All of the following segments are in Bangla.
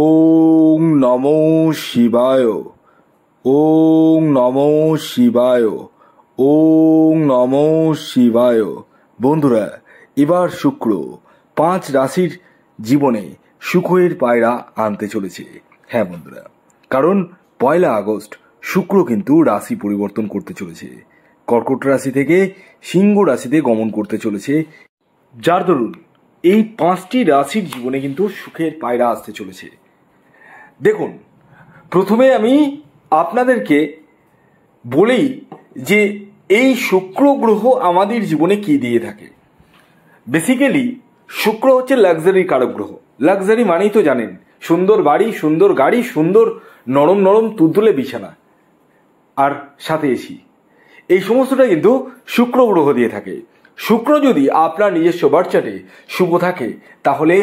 ওং নম শিবায় ওং নম শিবায় ওং নম শিবায় বন্ধুরা এবার শুক্র পাঁচ রাশির জীবনে সুখের পায়রা আনতে চলেছে হ্যাঁ বন্ধুরা কারণ পয়লা আগস্ট শুক্র কিন্তু রাশি পরিবর্তন করতে চলেছে কর্কট রাশি থেকে সিংহ রাশিতে গমন করতে চলেছে যার দরুন এই পাঁচটি রাশির জীবনে কিন্তু সুখের পায়রা আসতে চলেছে দেখুন প্রথমে আমি আপনাদেরকে বলি যে এই শুক্র গ্রহ আমাদের জীবনে কি দিয়ে থাকে বেসিক্যালি শুক্র হচ্ছে লাক্সারি কারক গ্রহ লাক্সারি মানেই তো জানেন সুন্দর বাড়ি সুন্দর গাড়ি সুন্দর নরম নরম তুদুলে বিছানা আর সাথে এসি এই সমস্তটা কিন্তু শুক্র গ্রহ দিয়ে থাকে শুক্র যদি আপনার নিজস্ব বার্চাটে শুভ থাকে তাহলে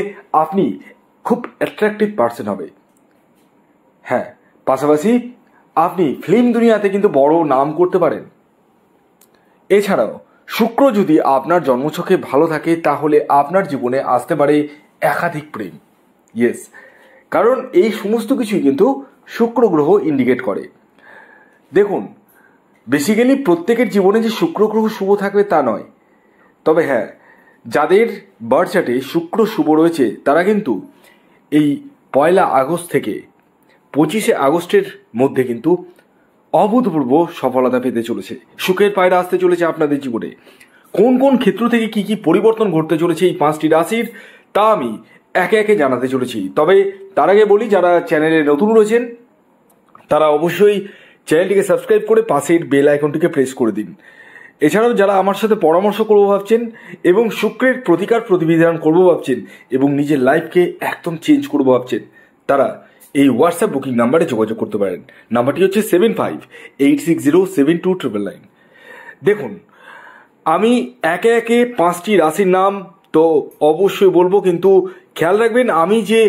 আপনি খুব অ্যাট্রাকটিভ পার্সন হবে হ্যাঁ পাশাপাশি আপনি ফিল্ম দুনিয়াতে কিন্তু বড় নাম করতে পারেন এছাড়াও শুক্র যদি আপনার জন্মছকে ভালো থাকে তাহলে আপনার জীবনে আসতে পারে একাধিক প্রেম ইয়েস কারণ এই সমস্ত কিছুই কিন্তু শুক্র গ্রহ ইন্ডিকেট করে দেখুন বেসিক্যালি প্রত্যেকের জীবনে যে শুক্র গ্রহ শুভ থাকবে তা নয় তবে হ্যাঁ যাদের বার্থ চার্টে শুক্র শুভ রয়েছে তারা কিন্তু এই পয়লা আগস্ট থেকে পঁচিশে আগস্টের মধ্যে কিন্তু অভূতপূর্ব সফলতা পেতে চলেছে সুখের পায়রা আসতে চলেছে আপনাদের জীবনে কোন কোন ক্ষেত্র থেকে কি কি পরিবর্তন ঘটতে চলেছে এই পাঁচটি রাশির তা আমি একে একে জানাতে চলেছি তবে তার আগে বলি যারা চ্যানেলে নতুন রয়েছেন তারা অবশ্যই চ্যানেলটিকে সাবস্ক্রাইব করে পাশের বেল আইকনটিকে প্রেস করে দিন এছাড়াও যারা আমার সাথে পরামর্শ করবো ভাবছেন এবং শুক্রের প্রতিকার প্রতিবিধান করবো ভাবছেন এবং নিজের লাইফকে একদম চেঞ্জ করবো ভাবছেন তারা এই হোয়াটসঅ্যাপ বুকিং নাম্বারে যোগাযোগ করতে পারেন নাম্বারটি হচ্ছে seven five eight six zero seven two triple nine দেখুন আমি একে একে পাঁচটি রাশির নাম তো অবশ্যই বলবো কিন্তু খেয়াল রাখবেন আমি যে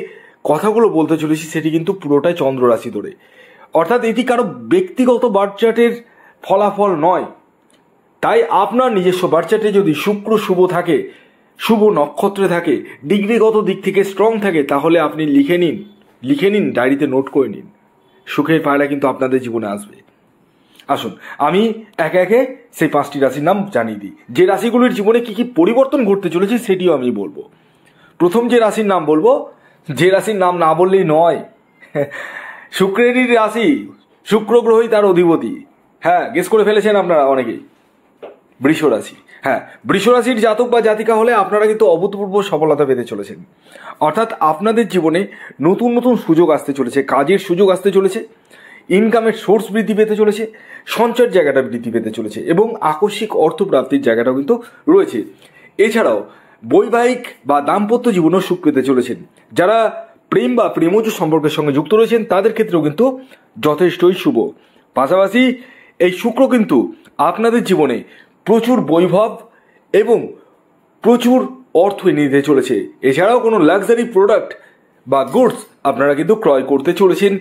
কথাগুলো বলতে চলেছি সেটি কিন্তু পুরোটাই চন্দ্র রাশি ধরে অর্থাৎ এটি কারো ব্যক্তিগত বার্চার্টের ফলাফল নয় তাই আপনার নিজস্ব বার্চার্টে যদি শুক্র শুভ থাকে শুভ নক্ষত্রে থাকে ডিগ্রিগত দিক থেকে স্ট্রং থাকে তাহলে আপনি লিখে নিন লিখে নিন ডায়েরিতে নোট করে নিন সুখের পায়রা কিন্তু আপনাদের জীবনে আসবে আসুন আমি একে একে সেই পাঁচটি রাশির নাম জানিয়ে দিই যে রাশিগুলির জীবনে কি কি পরিবর্তন ঘটতে চলেছে সেটিও আমি বলবো প্রথম যে রাশির নাম বলবো যে রাশির নাম না বললেই নয় শুক্রেরই রাশি শুক্র গ্রহই তার অধিপতি হ্যাঁ গেস করে ফেলেছেন আপনারা অনেকেই বৃষ রাশি হ্যাঁ বৃষরাশির জাতক বা জাতিকা হলে আপনারা কিন্তু অভূতপূর্ব সফলতা পেতে চলেছেন অর্থাৎ আপনাদের জীবনে নতুন নতুন সুযোগ আসতে চলেছে কাজের সুযোগ আসতে চলেছে ইনকামের সোর্স বৃদ্ধি পেতে চলেছে সঞ্চয়ের জায়গাটা বৃদ্ধি পেতে চলেছে এবং আকস্মিক অর্থপ্রাপ্তির জায়গাটাও কিন্তু রয়েছে এছাড়াও বৈবাহিক বা দাম্পত্য জীবনেও সুখ পেতে চলেছেন যারা প্রেম বা প্রেমজ সম্পর্কের সঙ্গে যুক্ত রয়েছেন তাদের ক্ষেত্রেও কিন্তু যথেষ্টই শুভ পাশাপাশি এই শুক্র কিন্তু আপনাদের জীবনে প্রচুর বৈভব এবং প্রচুর অর্থ নিতে চলেছে এছাড়াও কোনো লাক্সারি প্রোডাক্ট বা গুডস আপনারা কিন্তু ক্রয় করতে চলেছেন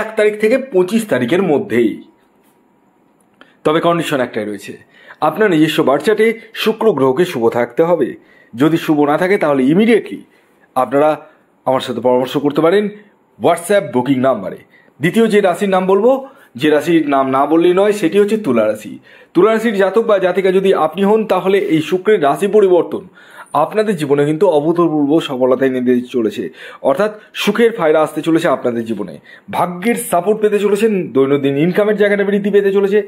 এক তারিখ থেকে পঁচিশ তারিখের মধ্যেই তবে কন্ডিশন একটাই রয়েছে আপনার নিজস্ব বার্চাটে শুক্র গ্রহকে শুভ থাকতে হবে যদি শুভ না থাকে তাহলে ইমিডিয়েটলি আপনারা আমার সাথে পরামর্শ করতে পারেন হোয়াটসঅ্যাপ বুকিং নাম্বারে দ্বিতীয় যে রাশির নাম বলবো যে রাশির নাম না বললেই নয় সেটি হচ্ছে তুলা রাশি তুলা রাশির জাতক বা জাতিকা যদি আপনি হন তাহলে এই শুক্রের রাশি পরিবর্তন আপনাদের জীবনে কিন্তু অভূতপূর্ব সফলতা এনে চলেছে অর্থাৎ সুখের ফায়দা আসতে চলেছে আপনাদের জীবনে ভাগ্যের সাপোর্ট পেতে চলেছেন দৈনন্দিন ইনকামের জায়গাটা বৃদ্ধি পেতে চলেছে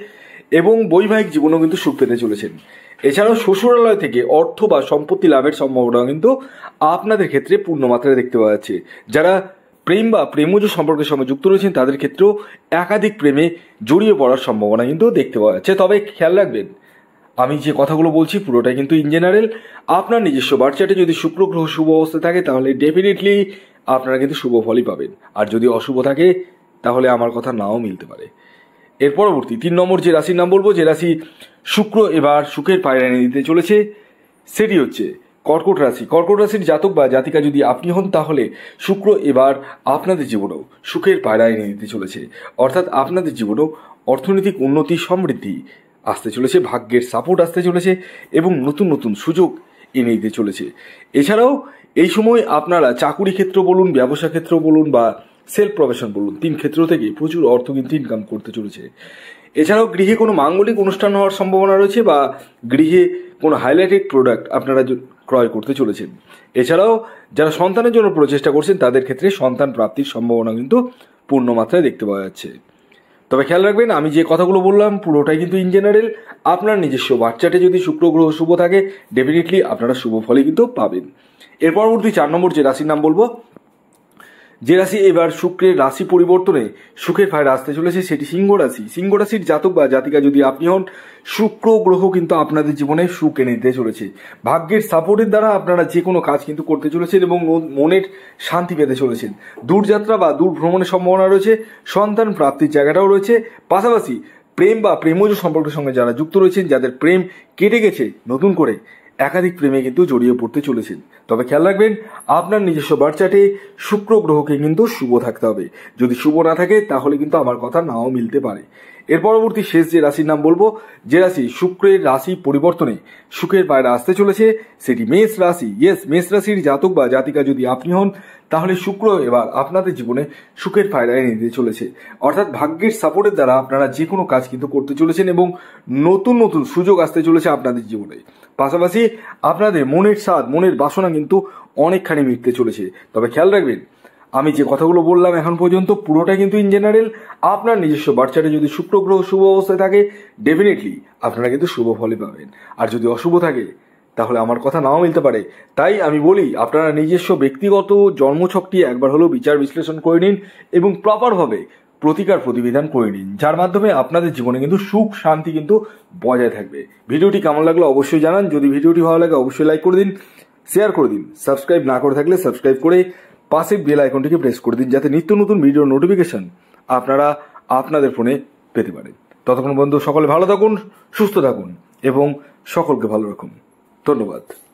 এবং বৈবাহিক জীবনেও কিন্তু সুখ পেতে চলেছেন এছাড়াও শ্বশুরালয় থেকে অর্থ বা সম্পত্তি লাভের সম্ভাবনা কিন্তু আপনাদের ক্ষেত্রে পূর্ণ মাত্রায় দেখতে পাওয়া যাচ্ছে যারা প্রেম বা প্রেমজ সম্পর্কের সঙ্গে যুক্ত রয়েছেন তাদের ক্ষেত্রেও একাধিক প্রেমে জড়িয়ে পড়ার সম্ভাবনা কিন্তু দেখতে পাওয়া যাচ্ছে তবে খেয়াল রাখবেন আমি যে কথাগুলো বলছি পুরোটাই কিন্তু ইন জেনারেল আপনার নিজস্ব বার্চাটে যদি শুক্র গ্রহ শুভ অবস্থায় থাকে তাহলে ডেফিনেটলি আপনারা কিন্তু শুভ ফলই পাবেন আর যদি অশুভ থাকে তাহলে আমার কথা নাও মিলতে পারে এর পরবর্তী তিন নম্বর যে রাশির নাম বলবো যে রাশি শুক্র এবার সুখের পায়রা দিতে চলেছে সেটি হচ্ছে কর্কট রাশি কর্কট রাশির জাতক বা জাতিকা যদি আপনি হন তাহলে শুক্র এবার আপনাদের জীবনেও সুখের পায়রা এনে দিতে চলেছে অর্থাৎ আপনাদের জীবনেও অর্থনৈতিক উন্নতি সমৃদ্ধি আসতে চলেছে ভাগ্যের সাপোর্ট আসতে চলেছে এবং নতুন নতুন সুযোগ এনে দিতে চলেছে এছাড়াও এই সময় আপনারা চাকুরি ক্ষেত্র বলুন ব্যবসা ক্ষেত্র বলুন বা সেলফ প্রফেশন বলুন তিন ক্ষেত্র থেকে প্রচুর অর্থ কিন্তু ইনকাম করতে চলেছে এছাড়াও গৃহে কোনো মাঙ্গলিক অনুষ্ঠান হওয়ার সম্ভাবনা রয়েছে বা গৃহে কোনো হাইলাইটেড প্রোডাক্ট আপনারা ক্রয় করতে চলেছেন এছাড়াও যারা সন্তানের জন্য প্রচেষ্টা করছেন তাদের ক্ষেত্রে সন্তান প্রাপ্তির সম্ভাবনা কিন্তু পূর্ণ মাত্রায় দেখতে পাওয়া যাচ্ছে তবে খেয়াল রাখবেন আমি যে কথাগুলো বললাম পুরোটাই কিন্তু ইন জেনারেল আপনার নিজস্ব বাচ্চাটে যদি শুক্র গ্রহ শুভ থাকে ডেফিনেটলি আপনারা শুভ ফলে কিন্তু পাবেন এর পরবর্তী চার নম্বর যে রাশির নাম বলবো যে রাশি এবার শুক্রের রাশি পরিবর্তনে সুখের ফায়রা আসতে চলেছে সেটি সিংহ রাশি সিংহ রাশির জাতক বা জাতিকা যদি আপনি হন শুক্র গ্রহ কিন্তু আপনাদের জীবনে সুখ এনে দিতে চলেছে ভাগ্যের সাপোর্টের দ্বারা আপনারা যে কোনো কাজ কিন্তু করতে চলেছেন এবং মনের শান্তি পেতে চলেছেন দূরযাত্রা বা দূর ভ্রমণের সম্ভাবনা রয়েছে সন্তান প্রাপ্তির জায়গাটাও রয়েছে পাশাপাশি প্রেম বা প্রেমজ সম্পর্কের সঙ্গে যারা যুক্ত রয়েছেন যাদের প্রেম কেটে গেছে নতুন করে একাধিক প্রেমে কিন্তু জড়িয়ে পড়তে চলেছেন তবে খেয়াল রাখবেন আপনার নিজস্ব বার্চাটে শুক্র গ্রহকে কিন্তু শুভ থাকতে হবে যদি শুভ না থাকে তাহলে কিন্তু আমার কথা নাও মিলতে পারে এর পরবর্তী শেষ যে রাশির নাম বলবো যে রাশি শুক্রের রাশি পরিবর্তনে সুখের পায়রা আসতে চলেছে সেটি মেষ রাশি ইয়েস মেষ রাশির জাতক বা জাতিকা যদি আপনি হন তাহলে শুক্র এবার আপনাদের জীবনে সুখের পায়রা এনে দিতে চলেছে অর্থাৎ ভাগ্যের সাপোর্টের দ্বারা আপনারা যে কোনো কাজ কিন্তু করতে চলেছেন এবং নতুন নতুন সুযোগ আসতে চলেছে আপনাদের জীবনে পাশাপাশি আপনাদের মনের স্বাদ মনের বাসনা কিন্তু অনেকখানি মিটতে চলেছে তবে খেয়াল রাখবেন আমি যে কথাগুলো বললাম এখন পর্যন্ত পুরোটা কিন্তু ইন জেনারেল আপনার নিজস্ব বার্চারে যদি শুক্র গ্রহ শুভ অবস্থায় থাকে ডেফিনেটলি আপনারা কিন্তু শুভ ফলে পাবেন আর যদি অশুভ থাকে তাহলে আমার কথা নাও মিলতে পারে তাই আমি বলি আপনারা নিজস্ব ব্যক্তিগত জন্মছকটি একবার হলেও বিচার বিশ্লেষণ করে নিন এবং প্রপারভাবে প্রতিকার প্রতিবিধান করে নিন যার মাধ্যমে আপনাদের জীবনে কিন্তু সুখ শান্তি কিন্তু বজায় থাকবে ভিডিওটি কেমন লাগলো অবশ্যই জানান যদি ভিডিওটি ভালো লাগে অবশ্যই লাইক করে দিন শেয়ার করে দিন সাবস্ক্রাইব না করে থাকলে সাবস্ক্রাইব করে পাশে বেল আইকনটিকে প্রেস করে দিন যাতে নিত্য নতুন ভিডিও নোটিফিকেশান আপনারা আপনাদের ফোনে পেতে পারেন ততক্ষণ বন্ধু সকলে ভালো থাকুন সুস্থ থাকুন এবং সকলকে ভালো রাখুন ধন্যবাদ